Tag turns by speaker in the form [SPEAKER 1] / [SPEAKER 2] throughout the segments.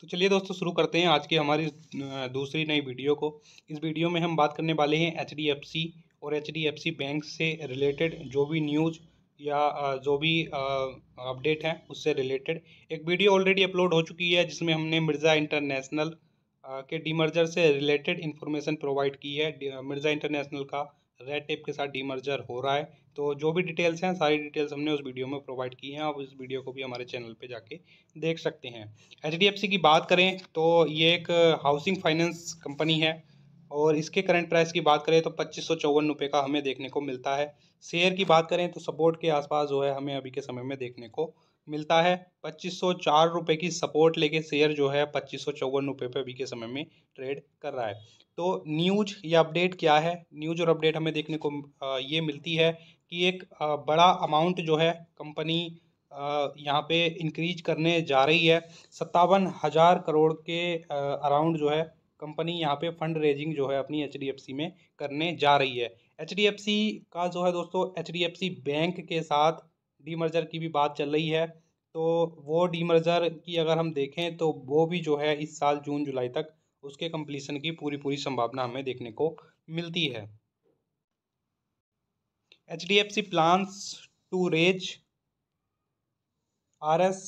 [SPEAKER 1] तो चलिए दोस्तों शुरू करते हैं आज की हमारी दूसरी नई वीडियो को इस वीडियो में हम बात करने वाले हैं एच और एच बैंक से रिलेटेड जो भी न्यूज़ या जो भी अपडेट है उससे रिलेटेड एक वीडियो ऑलरेडी अपलोड हो चुकी है जिसमें हमने मिर्ज़ा इंटरनेशनल के डीमर्जर से रिलेटेड इन्फॉर्मेशन प्रोवाइड की है मिर्ज़ा इंटरनेशनल का रेड टेप के साथ डीमर्जर हो रहा है तो जो भी डिटेल्स हैं सारी डिटेल्स हमने उस वीडियो में प्रोवाइड की हैं आप उस वीडियो को भी हमारे चैनल पे जाके देख सकते हैं एच की बात करें तो ये एक हाउसिंग फाइनेंस कंपनी है और इसके करंट प्राइस की बात करें तो पच्चीस सौ का हमें देखने को मिलता है शेयर की बात करें तो सपोर्ट के आसपास जो है हमें अभी के समय में देखने को मिलता है पच्चीस सौ चार रुपये की सपोर्ट लेके शेयर जो है पच्चीस सौ चौवन रुपये पर अभी के समय में ट्रेड कर रहा है तो न्यूज या अपडेट क्या है न्यूज और अपडेट हमें देखने को ये मिलती है कि एक बड़ा अमाउंट जो है कंपनी यहाँ पे इंक्रीज करने जा रही है सत्तावन हज़ार करोड़ के अराउंड जो है कंपनी यहाँ पे फंड रेजिंग जो है अपनी एच में करने जा रही है एच का जो है दोस्तों एच बैंक के साथ डी मर्जर की भी बात चल रही है तो वो डीमर्जर की अगर हम देखें तो वो भी जो है इस साल जून जुलाई तक उसके कंप्लीसन की पूरी पूरी संभावना हमें देखने को मिलती है H D F C plans to raise R S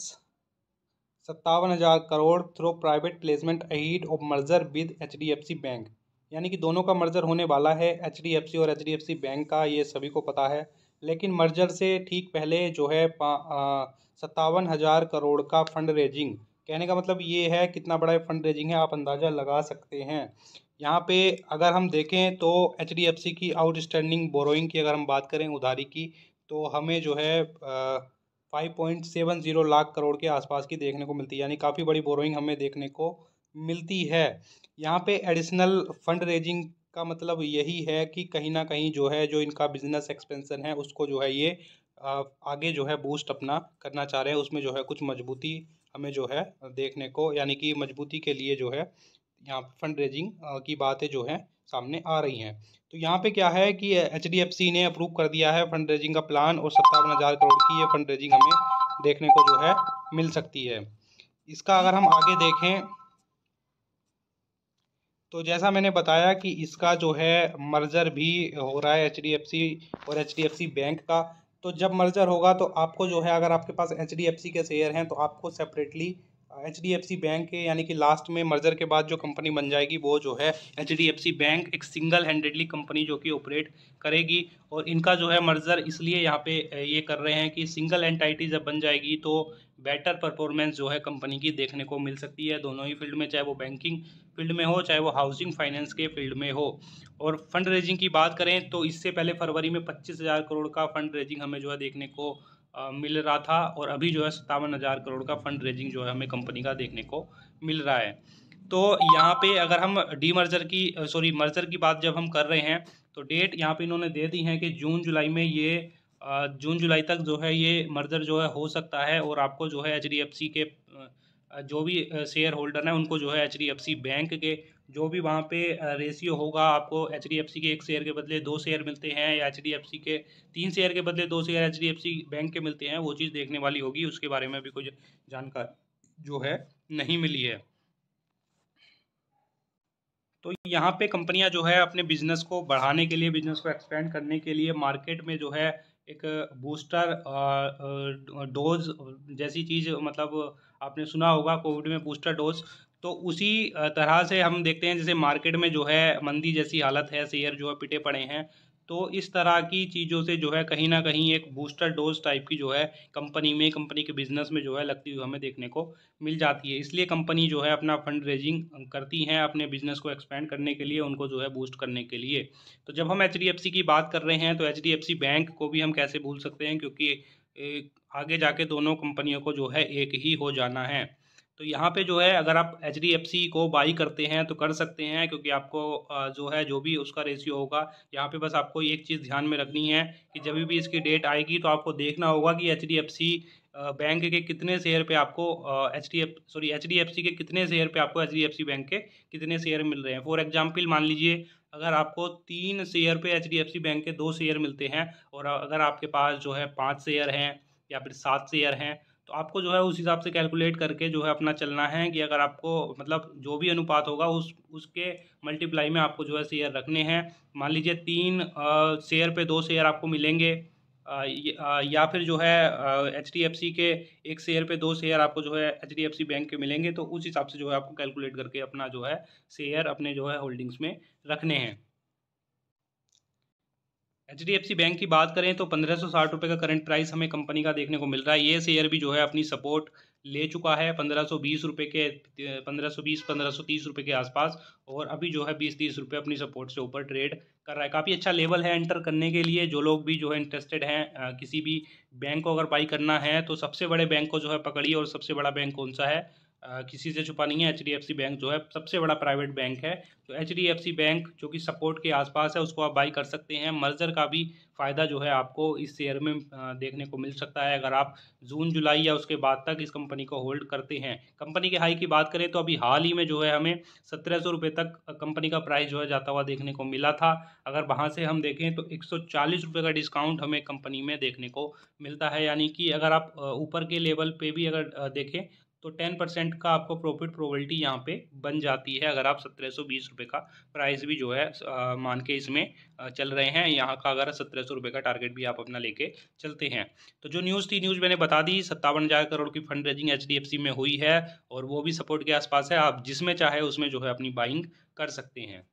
[SPEAKER 1] सत्तावन हज़ार crore through private placement ahead of merger with H D F C bank यानी कि दोनों का मर्जर होने वाला है एच डी एफ सी और H D F C bank का ये सभी को पता है लेकिन मर्जर से ठीक पहले जो है सत्तावन हज़ार करोड़ का फंड रेजिंग कहने का मतलब ये है कितना बड़ा फंड रेजिंग है आप अंदाज़ा लगा सकते हैं यहाँ पे अगर हम देखें तो एच डी एफ सी की आउटस्टैंडिंग बोरोइंग की अगर हम बात करें उधारी की तो हमें जो है five point seven zero lakh crore के आसपास की देखने को मिलती है यानी काफ़ी बड़ी बोरोइंग हमें देखने को मिलती है यहाँ पे एडिशनल फंड रेजिंग इसका मतलब यही है कि कहीं ना कहीं जो है जो इनका बिजनेस एक्सपेंसन है उसको जो है ये आगे जो है बूस्ट अपना करना चाह रहे हैं उसमें जो है कुछ मजबूती हमें जो है देखने को यानी कि मजबूती के लिए जो है यहाँ फंड रेजिंग की बातें जो है सामने आ रही हैं तो यहाँ पे क्या है कि एच ने अप्रूव कर दिया है फंड रेजिंग का प्लान और सत्तावन हज़ार करोड़ की ये फंड रेजिंग हमें देखने को जो है मिल सकती है इसका अगर हम आगे देखें तो जैसा मैंने बताया कि इसका जो है मर्जर भी हो रहा है एच और एच बैंक का तो जब मर्जर होगा तो आपको जो है अगर आपके पास एच के शेयर हैं तो आपको separately H D F C bank के यानी कि लास्ट में मर्जर के बाद जो कंपनी बन जाएगी वो जो है H D F C bank एक सिंगल हैंडेडली कंपनी जो कि ऑपरेट करेगी और इनका जो है मर्जर इसलिए यहाँ पे ये कर रहे हैं कि सिंगल एंटाइटी जब बन जाएगी तो बेटर परफॉर्मेंस जो है कंपनी की देखने को मिल सकती है दोनों ही फील्ड में चाहे वो बैंकिंग फील्ड में हो चाहे वो हाउसिंग फाइनेंस के फील्ड में हो और फंड रेजिंग की बात करें तो इससे पहले फरवरी में पच्चीस हज़ार करोड़ का फंड रेजिंग हमें जो है देखने को आ, मिल रहा था और अभी जो है सत्तावन हज़ार करोड़ का फंड रेजिंग जो है हमें कंपनी का देखने को मिल रहा है तो यहाँ पे अगर हम डी मर्जर की सॉरी मर्जर की बात जब हम कर रहे हैं तो डेट यहाँ पे इन्होंने दे दी है कि जून जुलाई में ये जून जुलाई तक जो है ये मर्जर जो है हो सकता है और आपको जो है एच के जो भी शेयर होल्डर हैं उनको जो है एच बैंक के जो भी वहाँ पे रेशियो होगा आपको एच के एक शेयर के बदले दो शेयर मिलते हैं या एच के तीन शेयर के बदले दो शेयर एच बैंक के मिलते हैं वो चीज़ देखने वाली होगी उसके बारे में भी कुछ जानकारी जो है नहीं मिली है तो यहाँ पे कंपनियां जो है अपने बिजनेस को बढ़ाने के लिए बिजनेस को एक्सपेंड करने के लिए मार्केट में जो है एक बूस्टर डोज जैसी चीज़ मतलब आपने सुना होगा कोविड में बूस्टर डोज तो उसी तरह से हम देखते हैं जैसे मार्केट में जो है मंदी जैसी हालत है शेयर जो है पिटे पड़े हैं तो इस तरह की चीज़ों से जो है कहीं ना कहीं एक बूस्टर डोज टाइप की जो है कंपनी में कंपनी के बिजनेस में जो है लगती हुई हमें देखने को मिल जाती है इसलिए कंपनी जो है अपना फंड रेजिंग करती हैं अपने बिजनेस को एक्सपेंड करने के लिए उनको जो है बूस्ट करने के लिए तो जब हम एच की बात कर रहे हैं तो एच बैंक को भी हम कैसे भूल सकते हैं क्योंकि आगे जाके दोनों कंपनियों को जो है एक ही हो जाना है तो यहाँ पे जो है अगर आप एच डी एफ सी को बाई करते हैं तो कर सकते हैं क्योंकि आपको जो है जो भी उसका रेशियो होगा यहाँ पे बस आपको एक चीज़ ध्यान में रखनी है कि जब भी इसकी डेट आएगी तो आपको देखना होगा कि H D F C bank के कितने शेयर पे आपको H D F sorry H D F C के कितने शेयर पे आपको H D F C bank के कितने शेयर मिल रहे हैं फॉर एग्जाम्पल मान लीजिए अगर आपको तीन शेयर पे H D F C bank के दो शेयर मिलते हैं और अगर आपके पास जो है पाँच शेयर हैं या फिर सात शेयर हैं तो आपको जो है उस हिसाब से कैलकुलेट करके जो है अपना चलना है कि अगर आपको मतलब जो भी अनुपात होगा उस उसके मल्टीप्लाई में आपको जो है शेयर रखने हैं मान लीजिए तीन शेयर पे दो शेयर आपको मिलेंगे या फिर जो है एच डी एफ सी के एक शेयर पे दो शेयर आपको जो है H D F C bank के मिलेंगे तो उस हिसाब से जो है आपको कैलकुलेट करके अपना जो है शेयर अपने जो है होल्डिंग्स में रखने हैं H D F C bank की बात करें तो पंद्रह सौ साठ रुपये का करंट प्राइस हमें कंपनी का देखने को मिल रहा है ये शेयर भी जो है अपनी सपोर्ट ले चुका है पंद्रह सौ बीस रुपये के पंद्रह सौ बीस पंद्रह सौ तीस रुपये के आसपास और अभी जो है बीस तीस रुपये अपनी सपोर्ट से ऊपर ट्रेड कर रहा है काफ़ी अच्छा लेवल है एंटर करने के लिए जो लोग भी जो है इंटरेस्टेड हैं किसी भी बैंक को अगर बाई करना है तो सबसे बड़े बैंक को जो है पकड़िए और सबसे बड़ा बैंक कौन सा है किसी से छुपा नहीं है H D F C bank जो है सबसे बड़ा प्राइवेट बैंक है तो H D F C bank जो कि सपोर्ट के आसपास है उसको आप बाई कर सकते हैं मर्जर का भी फ़ायदा जो है आपको इस शेयर में देखने को मिल सकता है अगर आप जून जुलाई या उसके बाद तक इस कंपनी को होल्ड करते हैं कंपनी के हाई की बात करें तो अभी हाल ही में जो है हमें सत्रह सौ रुपये तक कंपनी का प्राइस जो है जाता हुआ देखने को मिला था अगर वहाँ से हम देखें तो एक सौ चालीस रुपये का डिस्काउंट हमें कंपनी में देखने को मिलता है यानी कि अगर आप ऊपर के लेवल पर भी अगर देखें तो टेन परसेंट का आपको प्रॉफिट प्रोबेबिलिटी यहाँ पे बन जाती है अगर आप सत्रह सौ बीस रुपये का प्राइस भी जो है आ, मान के इसमें चल रहे हैं यहाँ का अगर सत्रह सौ रुपये का टारगेट भी आप अपना लेके चलते हैं तो जो न्यूज़ थी न्यूज़ मैंने बता दी सत्तावन हज़ार करोड़ की फंड रेजिंग एच में हुई है और वो भी सपोर्ट के आसपास है आप जिसमें चाहे उसमें जो है अपनी बाइंग कर सकते हैं